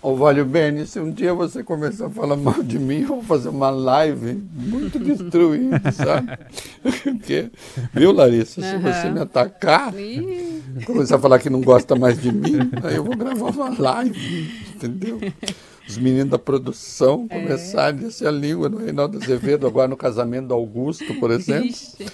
Ou oh, vale se um dia você começar a falar mal de mim, eu vou fazer uma live muito destruída, sabe? Porque, viu, Larissa? Se uhum. você me atacar, começar a falar que não gosta mais de mim, aí eu vou gravar uma live, entendeu? os meninos da produção é. começarem é. a ser a língua no Reinaldo Azevedo, agora no casamento do Augusto, por exemplo. Ixi.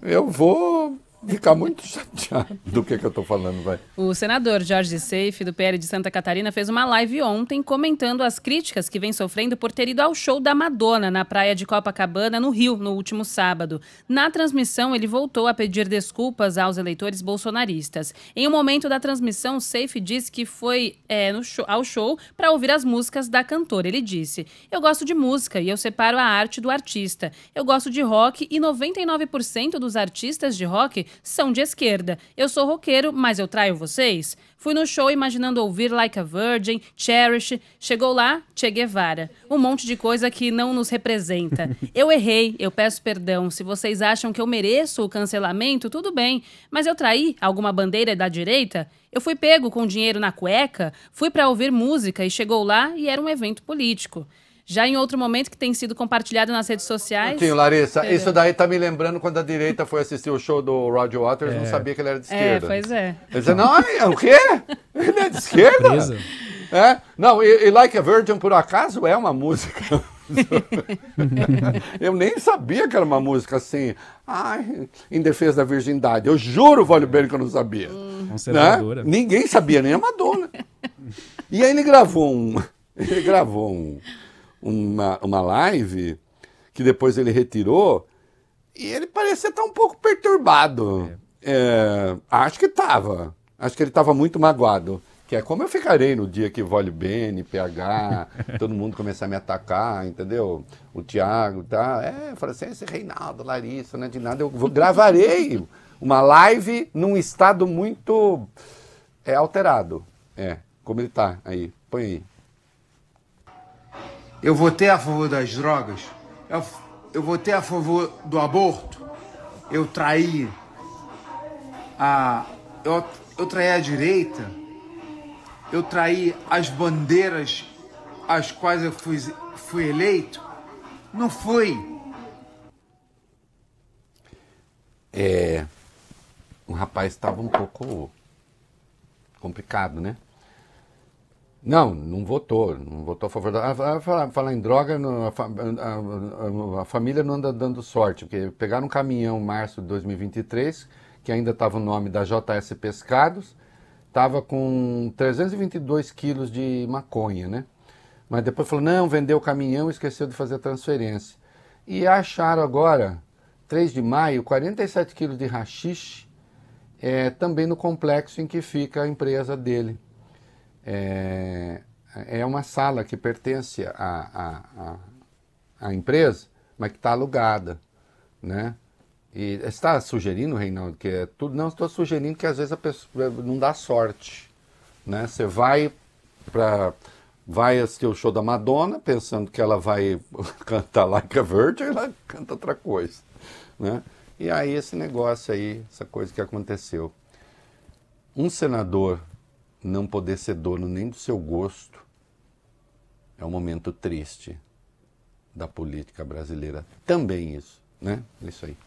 Eu vou ficar muito chateado do que, que eu estou falando, vai. O senador Jorge Seife do PL de Santa Catarina, fez uma live ontem comentando as críticas que vem sofrendo por ter ido ao show da Madonna na praia de Copacabana, no Rio, no último sábado. Na transmissão, ele voltou a pedir desculpas aos eleitores bolsonaristas. Em um momento da transmissão, Seife disse que foi é, show, ao show para ouvir as músicas da cantora. Ele disse: Eu gosto de música e eu separo a arte do artista. Eu gosto de rock e 99% dos artistas de rock são de esquerda. Eu sou roqueiro, mas eu traio vocês. Fui no show imaginando ouvir Like a Virgin, Cherish. Chegou lá, Che Guevara. Um monte de coisa que não nos representa. Eu errei, eu peço perdão. Se vocês acham que eu mereço o cancelamento, tudo bem. Mas eu traí alguma bandeira da direita? Eu fui pego com dinheiro na cueca, fui para ouvir música e chegou lá e era um evento político já em outro momento que tem sido compartilhado nas redes sociais. Sim, Larissa, Entendeu? isso daí tá me lembrando quando a direita foi assistir o show do Roger Waters, é. não sabia que ele era de é, esquerda. É, pois é. Ele disse, não, é, o quê? Ele é de esquerda? Presa. É? Não, e, e Like a Virgin, por acaso, é uma música. eu nem sabia que era uma música assim. Ai, em defesa da virgindade. Eu juro, Vale bem que eu não sabia. Hum. Conservadora. Né? Ninguém sabia, nem a Madonna. e aí ele gravou um. Ele gravou um uma, uma live que depois ele retirou e ele parecia estar um pouco perturbado. É. É, acho que estava. Acho que ele estava muito magoado. Que é como eu ficarei no dia que Vole Bene, PH, todo mundo começar a me atacar, entendeu? O Thiago tá. É, eu falei assim, ah, esse Reinaldo, Larissa, não é de nada. Eu vou, gravarei uma live num estado muito é, alterado. É, como ele tá aí. Põe aí. Eu votei a favor das drogas. Eu, eu votei a favor do aborto. Eu traí a. Eu, eu traí a direita. Eu traí as bandeiras às quais eu fui, fui eleito. Não fui. É. O rapaz estava um pouco complicado, né? Não, não votou, não votou a favor da. falar, falar em droga, a, a, família não anda dando sorte, porque pegaram um caminhão em março de 2023, que ainda estava o nome da JS Pescados, estava com 322 quilos de maconha, né? Mas depois falou: não, vendeu o caminhão e esqueceu de fazer a transferência. E acharam agora, 3 de maio, 47 quilos de rachixe, é, também no complexo em que fica a empresa dele é, é uma sala que pertence à, à, à empresa, mas que está alugada, né? E está sugerindo, Reinaldo, que é tudo. Não, estou sugerindo que às vezes a pessoa não dá sorte. Né? Você vai para vai assistir o show da Madonna pensando que ela vai cantar Like a Virgin, ela canta outra coisa, né? E aí esse negócio aí, essa coisa que aconteceu. Um senador não poder ser dono nem do seu gosto é um momento triste da política brasileira. Também isso, né? É isso aí.